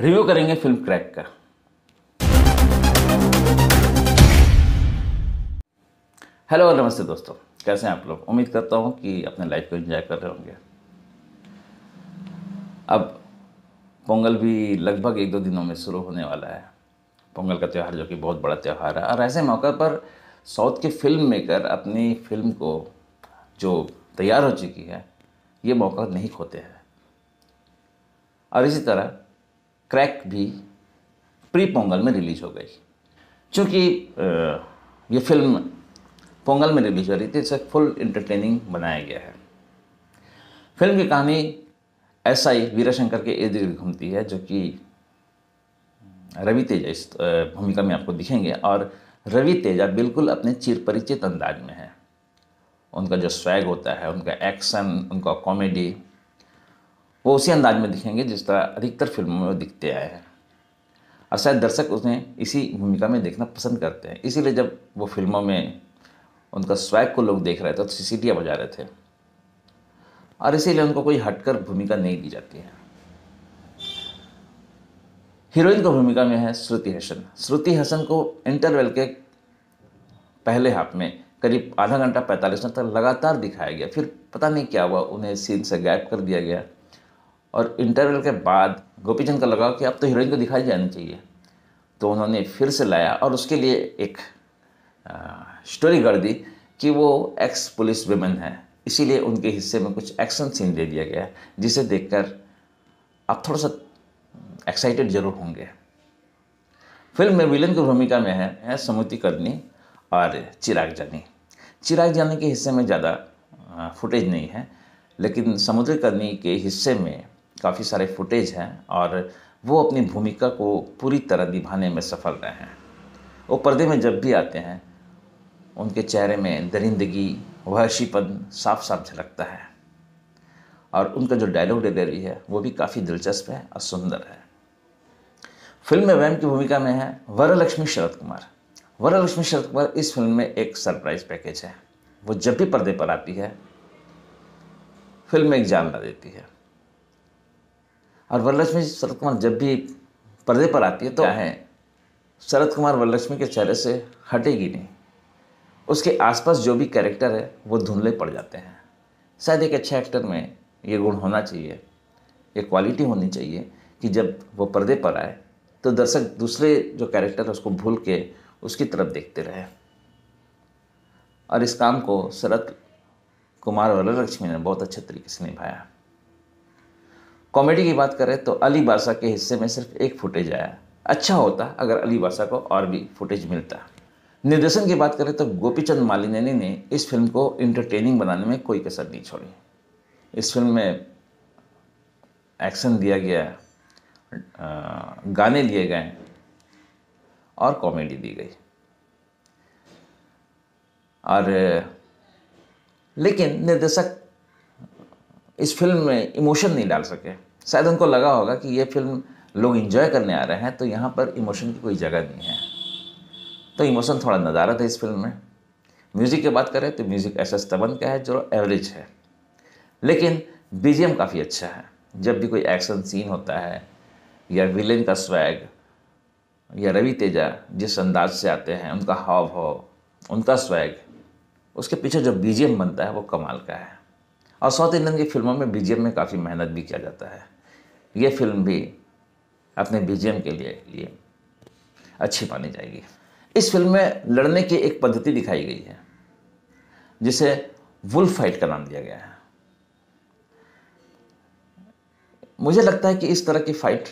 review करेंगे film crack का hello और नमस्ते दोस्तों कैसे हैं आप लोग उम्मीद करता हूँ कि अपने लाइफ को एंजॉय कर रहे होंगे अब पोंगल भी लगभग एक दो दिनों में शुरू होने वाला है पोंगल का त्यौहार जो कि बहुत बड़ा त्यौहार है और ऐसे मौके पर साउथ के फिल्म मेकर अपनी फिल्म को जो तैयार हो चुकी है ये मौका नहीं खोते हैं और इसी तरह क्रैक भी प्री पोंगल में रिलीज़ हो गई चूँकि ये फिल्म पोंगल में रिलीज़ हो रही थी इसे फुल इंटरटेनिंग बनाया गया है फिल्म की कहानी ऐसा ही वीराशंकर के इर्द गिर्द घूमती है जो कि रवि तेजा इस भूमिका में आपको दिखेंगे और रवि तेजा बिल्कुल अपने चिर परिचित अंदाज में है उनका जो स्वैग होता है उनका एक्शन उनका कॉमेडी वो उसी अंदाज में दिखेंगे जिस तरह अधिकतर फिल्मों में दिखते आए हैं और शायद दर्शक उन्हें इसी भूमिका में देखना पसंद करते हैं इसीलिए जब वो फिल्मों में उनका स्वैग को लोग देख रहे थे तो सीसीटियाँ बजा रहे थे और इसीलिए उनको कोई हटकर भूमिका नहीं दी जाती है हीरोइन की भूमिका में है श्रुति हसन श्रुति हसन को इंटरवेल के पहले हाफ में करीब आधा घंटा पैंतालीस मिनट तक लगातार दिखाया गया फिर पता नहीं क्या हुआ उन्हें सीन से गैप कर दिया गया और इंटरवल के बाद गोपी चंद का लगा कि अब तो हीरोइन को दिखाई जानी चाहिए तो उन्होंने फिर से लाया और उसके लिए एक स्टोरी गढ़ दी कि वो एक्स पुलिस वेमेन है इसीलिए उनके हिस्से में कुछ एक्शन सीन दे दिया गया जिसे देखकर आप थोड़ा सा एक्साइटेड जरूर होंगे फिल्म में विलन की भूमिका में है, है समुति करनी और चिराग जानी चिराग जानी के हिस्से में ज़्यादा फुटेज नहीं है लेकिन समुद्र करनी के हिस्से में काफ़ी सारे फुटेज हैं और वो अपनी भूमिका को पूरी तरह निभाने में सफल रहे हैं वो पर्दे में जब भी आते हैं उनके चेहरे में दरिंदगी वहशीपन साफ साफ झलकता है और उनका जो डायलॉग डिलीवरी है वो भी काफ़ी दिलचस्प है और सुंदर है फिल्म में वैम की भूमिका में है वरलक्ष्मी शरद कुमार वरलक्ष्मी शरद कुमार इस फिल्म में एक सरप्राइज पैकेज है वो जब भी पर्दे पर आती है फिल्म में एक ला देती है और वरलक्ष्मी शरद कुमार जब भी पर्दे पर आती है तो है शरद कुमार वरलक्ष्मी के चेहरे से हटेगी नहीं उसके आसपास जो भी कैरेक्टर है वो धुंधले पड़ जाते हैं शायद एक अच्छे एक्टर में ये गुण होना चाहिए ये क्वालिटी होनी चाहिए कि जब वो पर्दे पर आए तो दर्शक दूसरे जो कैरेक्टर है उसको भूल के उसकी तरफ देखते रहे और इस काम को शरद कुमार वरलक्ष्मी ने बहुत अच्छे तरीके से निभाया कॉमेडी की बात करें तो अली बादशाह के हिस्से में सिर्फ एक फुटेज आया अच्छा होता अगर अली बादशाह को और भी फुटेज मिलता निर्देशन की बात करें तो गोपीचंद मालिनेनी ने इस फिल्म को इंटरटेनिंग बनाने में कोई कसर नहीं छोड़ी इस फिल्म में एक्शन दिया गया गाने लिए गए और कॉमेडी दी गई और लेकिन निर्देशक इस फिल्म में इमोशन नहीं डाल सके शायद उनको लगा होगा कि ये फिल्म लोग इन्जॉय करने आ रहे हैं तो यहाँ पर इमोशन की कोई जगह नहीं है तो इमोशन थोड़ा नज़ारा था इस फिल्म में म्यूज़िक की बात करें तो म्यूज़िक ऐसा स्तबन का है जो एवरेज है लेकिन बीजीएम काफ़ी अच्छा है जब भी कोई एक्शन सीन होता है या विलेन का स्वैग या रवि तेजा जिस अंदाज से आते हैं उनका हाव भाव उनका स्वैग उसके पीछे जो बीजीएम बनता है वो कमाल का है और साउथ इंडियन की फिल्मों में बी में काफ़ी मेहनत भी किया जाता है ये फिल्म भी अपने बी के लिए लिए अच्छी मानी जाएगी इस फिल्म में लड़ने की एक पद्धति दिखाई गई है जिसे वुल्फ फाइट का नाम दिया गया है मुझे लगता है कि इस तरह की फाइट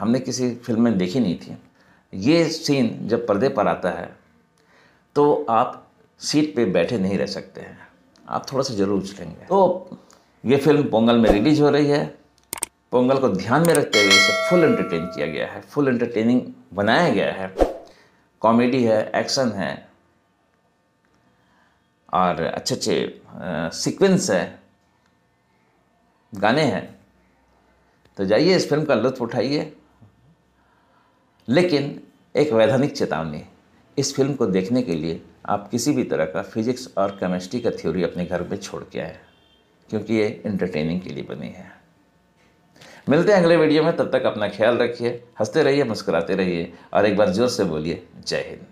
हमने किसी फिल्म में देखी नहीं थी ये सीन जब पर्दे पर आता है तो आप सीट पे बैठे नहीं रह सकते हैं आप थोड़ा सा ज़रूर उछलेंगे तो ये फिल्म पोंगल में रिलीज हो रही है पोंगल को ध्यान में रखते हुए इसे फुल एंटरटेन किया गया है फुल एंटरटेनिंग बनाया गया है कॉमेडी है एक्शन है और अच्छे अच्छे सीक्वेंस है गाने हैं तो जाइए इस फिल्म का लुत्फ उठाइए लेकिन एक वैधानिक चेतावनी इस फिल्म को देखने के लिए आप किसी भी तरह का फिजिक्स और केमिस्ट्री का थ्योरी अपने घर में छोड़ के आए क्योंकि ये इंटरटेनिंग के लिए बनी है मिलते हैं अगले वीडियो में तब तक अपना ख्याल रखिए हंसते रहिए मुस्कुराते रहिए और एक बार जोर से बोलिए जय हिंद